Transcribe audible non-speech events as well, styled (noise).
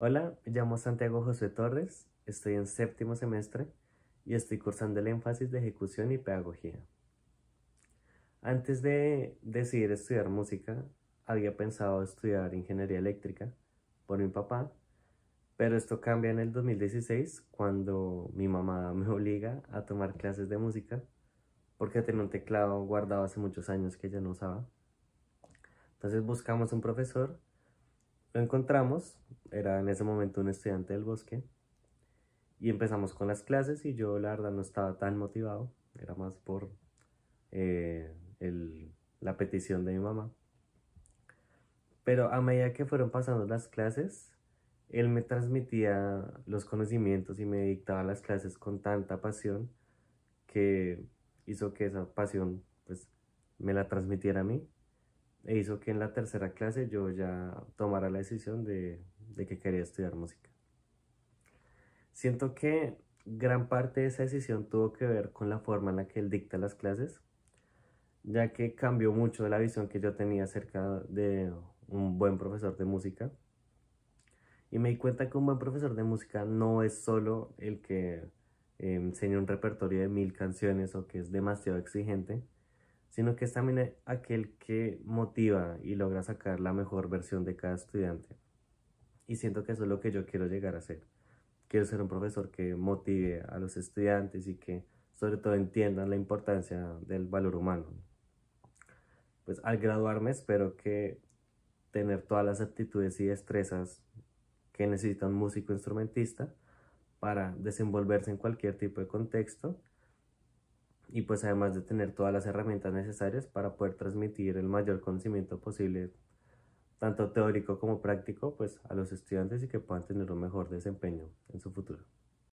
Hola, me llamo Santiago José Torres, estoy en séptimo semestre y estoy cursando el énfasis de ejecución y pedagogía. Antes de decidir estudiar música, había pensado estudiar ingeniería eléctrica por mi papá, pero esto cambia en el 2016 cuando mi mamá me (laughs) obliga a tomar clases de música porque tenía un teclado guardado hace muchos años que ya no usaba. Entonces buscamos un profesor encontramos, era en ese momento un estudiante del bosque, y empezamos con las clases y yo la verdad no estaba tan motivado, era más por eh, la petición de mi mamá. Pero a medida que fueron pasando las clases, él me transmitía los conocimientos y me dictaba las clases con tanta pasión que hizo que esa pasión pues me la transmitiera a mí e hizo que en la tercera clase yo ya tomara la decisión de, que quería estudiar música. Siento que gran parte de esa decisión tuvo que ver con la forma en la que él dicta las clases, ya que cambió mucho de la visión que yo tenía acerca de un buen profesor de música. Y me di cuenta que un buen profesor de música no es solo el que eh, enseña un repertorio de mil canciones o que es demasiado exigente, sino que es también aquel que motiva y logra sacar la mejor versión de cada estudiante. Y siento que eso es lo que yo quiero llegar a ser. Quiero ser un profesor que motive a los estudiantes y que sobre todo entiendan la importancia del valor humano. Pues al graduarme espero que tener todas las aptitudes y destrezas que necesita un músico instrumentista para desenvolverse en cualquier tipo de contexto y pues además de tener todas las herramientas necesarias para poder transmitir el mayor conocimiento posible, tanto teórico como práctico, pues a los estudiantes y que puedan tener un mejor desempeño en su futuro.